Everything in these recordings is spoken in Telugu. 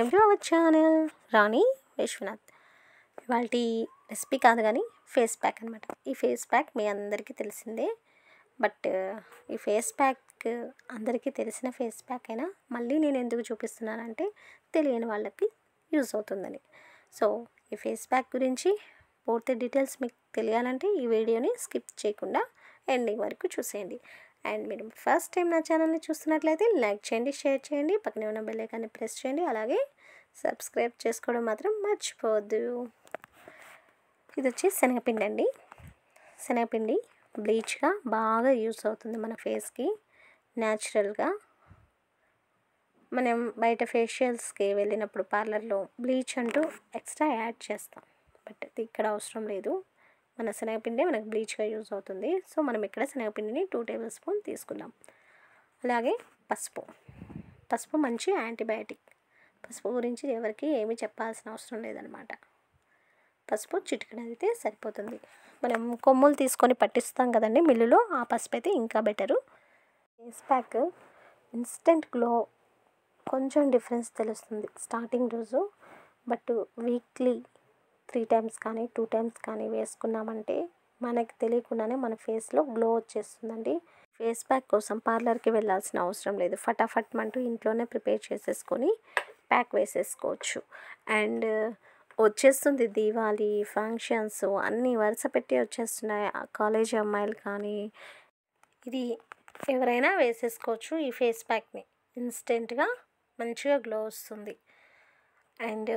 welcome to our channel Rani Vishwanath ఇవాళ రెసిపీ కాదు కానీ ఫేస్ ప్యాక్ అనమాట ఈ ఫేస్ ప్యాక్ మీ అందరికీ తెలిసిందే బట్ ఈ ఫేస్ ప్యాక్ అందరికీ తెలిసిన ఫేస్ ప్యాక్ అయినా మళ్ళీ నేను ఎందుకు చూపిస్తున్నానంటే తెలియని వాళ్ళకి యూజ్ అవుతుందని సో ఈ ఫేస్ ప్యాక్ గురించి పూర్తి డీటెయిల్స్ మీకు తెలియాలంటే ఈ వీడియోని స్కిప్ చేయకుండా ఎండింగ్ వరకు చూసేయండి అండ్ మీరు ఫస్ట్ టైం నా ఛానల్ని చూస్తున్నట్లయితే లైక్ చేయండి షేర్ చేయండి పక్కనే ఉన్న బెల్లైకాన్ని ప్రెస్ చేయండి అలాగే సబ్స్క్రైబ్ చేసుకోవడం మాత్రం మర్చిపోవద్దు ఇది వచ్చి శనగపిండి అండి శనగపిండి బ్లీచ్గా బాగా యూస్ అవుతుంది మన ఫేస్కి న్యాచురల్గా మనం బయట ఫేషియల్స్కి వెళ్ళినప్పుడు పార్లర్లో బ్లీచ్ అంటూ ఎక్స్ట్రా యాడ్ చేస్తాం బట్ ఇక్కడ అవసరం లేదు మన శనగపిండి మనకు బ్లీచ్గా యూజ్ అవుతుంది సో మనం ఇక్కడ శనగపిండిని టూ టేబుల్ స్పూన్ తీసుకుందాం అలాగే పసుపు పసుపు మంచి యాంటీబయాటిక్ పసుపు గురించి ఎవరికి ఏమీ చెప్పాల్సిన అవసరం లేదనమాట పసుపు అయితే సరిపోతుంది మనం కొమ్ములు తీసుకొని పట్టిస్తాం కదండి మిల్లులో ఆ పసుపు అయితే ఇంకా better face pack instant glow కొంచెం డిఫరెన్స్ తెలుస్తుంది స్టార్టింగ్ రోజు బట్ వీక్లీ త్రీ టైమ్స్ కానీ టూ టైమ్స్ కానీ వేసుకున్నామంటే మనకి తెలియకుండానే మన ఫేస్లో గ్లో వచ్చేస్తుందండి ఫేస్ ప్యాక్ కోసం పార్లర్కి వెళ్ళాల్సిన అవసరం లేదు ఫటాఫట్ అంటూ ఇంట్లోనే ప్రిపేర్ చేసేసుకొని ప్యాక్ వేసేసుకోవచ్చు అండ్ వచ్చేస్తుంది దీవాళీ ఫంక్షన్స్ అన్నీ వరుస పెట్టి వచ్చేస్తున్నాయి కాలేజీ అమ్మాయిలు కానీ ఇది ఎవరైనా వేసేసుకోవచ్చు ఈ ఫేస్ ప్యాక్ని ఇన్స్టెంట్గా మంచిగా గ్లో వస్తుంది అండ్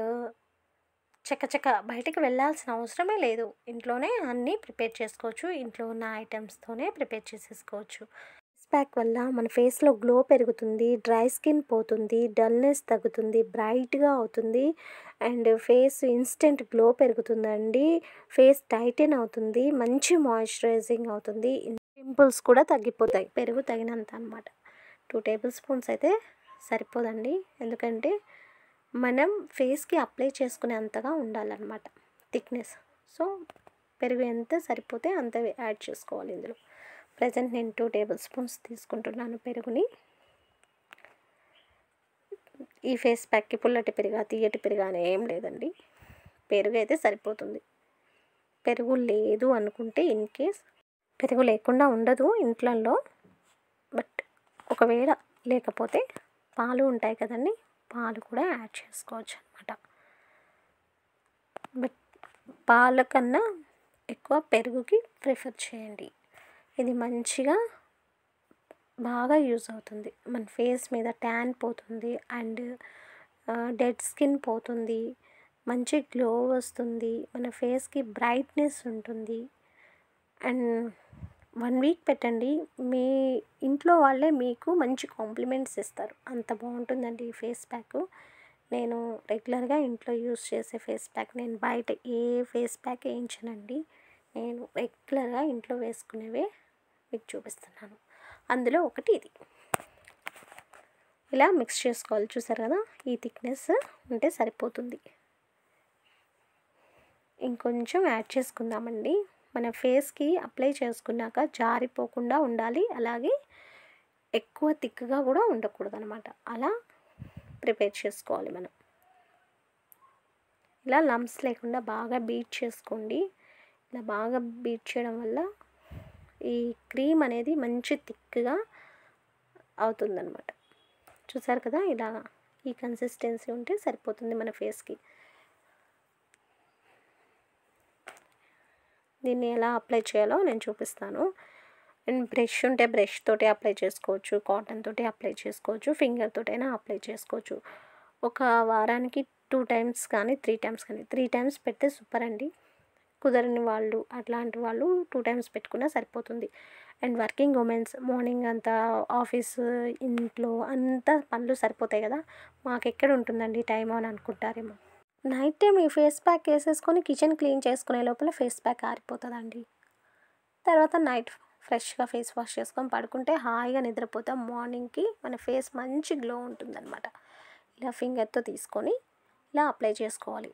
చక్కచక్క బయటకు వెళ్ళాల్సిన అవసరమే లేదు ఇంట్లోనే అన్నీ ప్రిపేర్ చేసుకోవచ్చు ఇంట్లో ఉన్న ఐటమ్స్తోనే ప్రిపేర్ చేసేసుకోవచ్చు ప్యాక్ వల్ల మన ఫేస్లో గ్లో పెరుగుతుంది డ్రై స్కిన్ పోతుంది డల్నెస్ తగ్గుతుంది బ్రైట్గా అవుతుంది అండ్ ఫేస్ ఇన్స్టెంట్ గ్లో పెరుగుతుందండి ఫేస్ టైటన్ అవుతుంది మంచి మాయిశ్చరైజింగ్ అవుతుంది పింపుల్స్ కూడా తగ్గిపోతాయి పెరుగు తగినంత అనమాట టూ టేబుల్ స్పూన్స్ అయితే సరిపోదండి ఎందుకంటే మనం ఫేస్కి అప్లై చేసుకునే అంతగా ఉండాలన్నమాట థిక్నెస్ సో పెరుగు ఎంత సరిపోతే అంత యాడ్ చేసుకోవాలి ఇందులో ప్రజెంట్ నేను టూ టేబుల్ స్పూన్స్ తీసుకుంటున్నాను పెరుగుని ఈ ఫేస్ ప్యాక్కి పుల్లటి పెరిగా తీయటి పెరుగు అని ఏం లేదండి పెరుగు అయితే సరిపోతుంది పెరుగు లేదు అనుకుంటే ఇన్ కేస్ పెరుగు లేకుండా ఉండదు ఇంట్లో బట్ ఒకవేళ లేకపోతే పాలు ఉంటాయి కదండి పాలు కూడా యాడ్ చేసుకోవచ్చు అనమాట బట్ పాలు కన్నా ఎక్కువ పెరుగుకి ప్రిఫర్ చేయండి ఇది మంచిగా బాగా యూజ్ అవుతుంది మన ఫేస్ మీద ట్యాన్ పోతుంది అండ్ డెడ్ స్కిన్ పోతుంది మంచి గ్లో వస్తుంది మన ఫేస్కి బ్రైట్నెస్ ఉంటుంది అండ్ వన్ వీక్ పెట్టండి మీ ఇంట్లో వాళ్ళే మీకు మంచి కాంప్లిమెంట్స్ ఇస్తారు అంత బాగుంటుందండి ఈ ఫేస్ ప్యాక్ నేను రెగ్యులర్గా ఇంట్లో యూస్ చేసే ఫేస్ ప్యాక్ నేను బయట ఏ ఫేస్ ప్యాక్ వేయించనండి నేను రెగ్యులర్గా ఇంట్లో వేసుకునేవే మీకు చూపిస్తున్నాను అందులో ఒకటి ఇది ఇలా మిక్స్ చేసుకోవాలి చూసారు కదా ఈ థిక్నెస్ ఉంటే సరిపోతుంది ఇంకొంచెం యాడ్ చేసుకుందామండి మన ఫేస్కి అప్లై చేసుకున్నాక జారిపోకుండా ఉండాలి అలాగే ఎక్కువ తిక్కుగా కూడా ఉండకూడదు అనమాట అలా ప్రిపేర్ చేసుకోవాలి మనం ఇలా లంప్స్ లేకుండా బాగా బీట్ చేసుకోండి ఇలా బాగా బీట్ చేయడం వల్ల ఈ క్రీమ్ అనేది మంచి థిక్గా అవుతుందన్నమాట చూసారు కదా ఇలా ఈ కన్సిస్టెన్సీ ఉంటే సరిపోతుంది మన ఫేస్కి దీన్ని ఎలా అప్లై చేయాలో నేను చూపిస్తాను అండ్ బ్రష్ ఉంటే బ్రష్ తోటి అప్లై చేసుకోవచ్చు కాటన్ తోటి అప్లై చేసుకోవచ్చు ఫింగర్ తోటైనా అప్లై చేసుకోవచ్చు ఒక వారానికి టూ టైమ్స్ కానీ త్రీ టైమ్స్ కానీ త్రీ టైమ్స్ పెడితే సూపర్ అండి కుదరని వాళ్ళు అట్లాంటి వాళ్ళు టూ టైమ్స్ పెట్టుకున్నా సరిపోతుంది అండ్ వర్కింగ్ ఉమెన్స్ మార్నింగ్ అంతా ఆఫీస్ ఇంట్లో అంతా పనులు సరిపోతాయి కదా మాకెక్కడ ఉంటుందండి టైం అని అనుకుంటారేమో నైట్ టైం ఈ ఫేస్ ప్యాక్ వేసేసుకొని కిచెన్ క్లీన్ చేసుకునే లోపల ఫేస్ ప్యాక్ ఆరిపోతుందండి తర్వాత నైట్ ఫ్రెష్గా ఫేస్ వాష్ చేసుకొని పడుకుంటే హాయిగా నిద్రపోతాం మార్నింగ్కి మన ఫేస్ మంచి గ్లో ఉంటుందన్నమాట ఇలా ఫింగర్తో తీసుకొని ఇలా అప్లై చేసుకోవాలి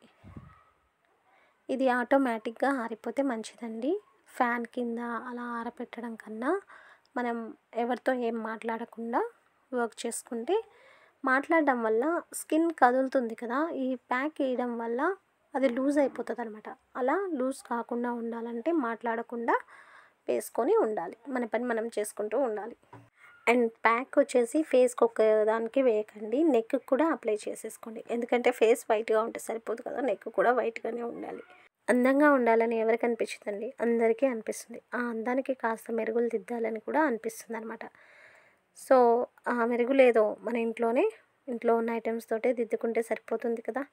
ఇది ఆటోమేటిక్గా ఆరిపోతే మంచిదండి ఫ్యాన్ కింద అలా ఆరపెట్టడం కన్నా మనం ఎవరితో ఏం మాట్లాడకుండా వర్క్ చేసుకుంటే మాట్లాడడం వల్ల స్కిన్ కదులుతుంది కదా ఈ ప్యాక్ వేయడం వల్ల అది లూజ్ అయిపోతుంది అనమాట అలా లూజ్ కాకుండా ఉండాలంటే మాట్లాడకుండా వేసుకొని ఉండాలి మన పని మనం చేసుకుంటూ ఉండాలి అండ్ ప్యాక్ వచ్చేసి ఫేస్కి ఒక దానికి వేయకండి నెక్ కూడా అప్లై చేసేసుకోండి ఎందుకంటే ఫేస్ వైట్గా ఉంటే సరిపోదు కదా నెక్ కూడా వైట్గానే ఉండాలి అందంగా ఉండాలని ఎవరికి అనిపించిందండి అందరికీ అనిపిస్తుంది ఆ అందానికి కాస్త మెరుగులు దిద్దాలని కూడా అనిపిస్తుంది అనమాట సో ఆ మెరుగు లేదో మన ఇంట్లోనే ఇంట్లో ఉన్న ఐటమ్స్ తోటే దిద్దుకుంటే సరిపోతుంది కదా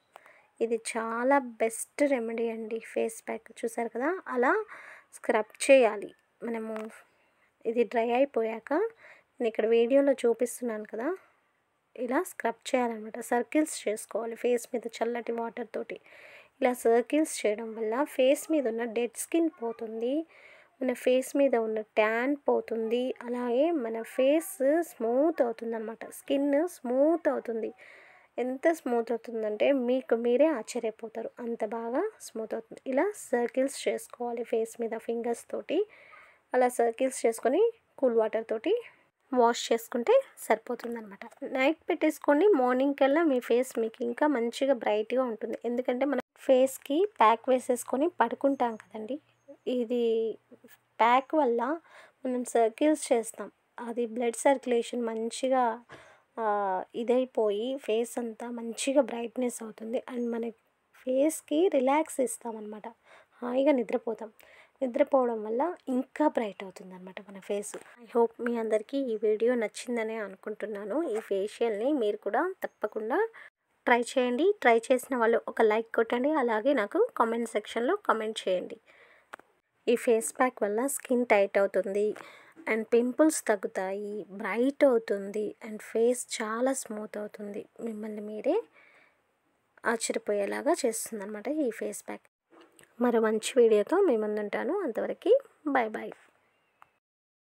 ఇది చాలా బెస్ట్ రెమెడీ అండి ఫేస్ ప్యాక్ చూసారు కదా అలా స్క్రబ్ చేయాలి మనము ఇది డ్రై అయిపోయాక నేను ఇక్కడ వీడియోలో చూపిస్తున్నాను కదా ఇలా స్క్రబ్ చేయాలన్నమాట సర్కిల్స్ చేసుకోవాలి ఫేస్ మీద చల్లటి వాటర్ తోటి ఇలా సర్కిల్స్ చేయడం వల్ల ఫేస్ మీద ఉన్న డెడ్ స్కిన్ పోతుంది మన ఫేస్ మీద ఉన్న ట్యాన్ పోతుంది అలాగే మన ఫేస్ స్మూత్ అవుతుంది అనమాట స్కిన్ స్మూత్ అవుతుంది ఎంత స్మూత్ అవుతుందంటే మీకు మీరే ఆశ్చర్యపోతారు అంత బాగా స్మూత్ అవుతుంది ఇలా సర్కిల్స్ చేసుకోవాలి ఫేస్ మీద ఫింగర్స్ తోటి అలా సర్కిల్స్ చేసుకొని కూల్ వాటర్ తోటి వాష్ చేసుకుంటే సరిపోతుంది అనమాట నైట్ పెట్టేసుకోండి మార్నింగ్ కల్లా మీ ఫేస్ మీకు ఇంకా మంచిగా బ్రైట్గా ఉంటుంది ఎందుకంటే మనం ఫేస్కి ప్యాక్ వేసేసుకొని పడుకుంటాం కదండి ఇది ప్యాక్ వల్ల మనం సర్కిల్స్ చేస్తాం అది బ్లడ్ సర్క్యులేషన్ మంచిగా ఇదైపోయి ఫేస్ అంతా మంచిగా బ్రైట్నెస్ అవుతుంది అండ్ మన ఫేస్కి రిలాక్స్ ఇస్తామన్నమాట హాయిగా నిద్రపోతాం నిద్రపోవడం వల్ల ఇంకా బ్రైట్ అవుతుంది అనమాట మన ఫేస్ ఐ హోప్ మీ అందరికీ ఈ వీడియో నచ్చిందనే అనుకుంటున్నాను ఈ ఫేషియల్ని మీరు కూడా తప్పకుండా ట్రై చేయండి ట్రై చేసిన వాళ్ళు ఒక లైక్ కొట్టండి అలాగే నాకు కామెంట్ సెక్షన్లో కామెంట్ చేయండి ఈ ఫేస్ ప్యాక్ వల్ల స్కిన్ టైట్ అవుతుంది అండ్ పింపుల్స్ తగ్గుతాయి బ్రైట్ అవుతుంది అండ్ ఫేస్ చాలా స్మూత్ అవుతుంది మిమ్మల్ని మీరే ఆశ్చర్యపోయేలాగా చేస్తుంది అనమాట ఈ ఫేస్ ప్యాక్ మరో మంచి వీడియోతో మేము ఉంటాను అంతవరకు బాయ్ బాయ్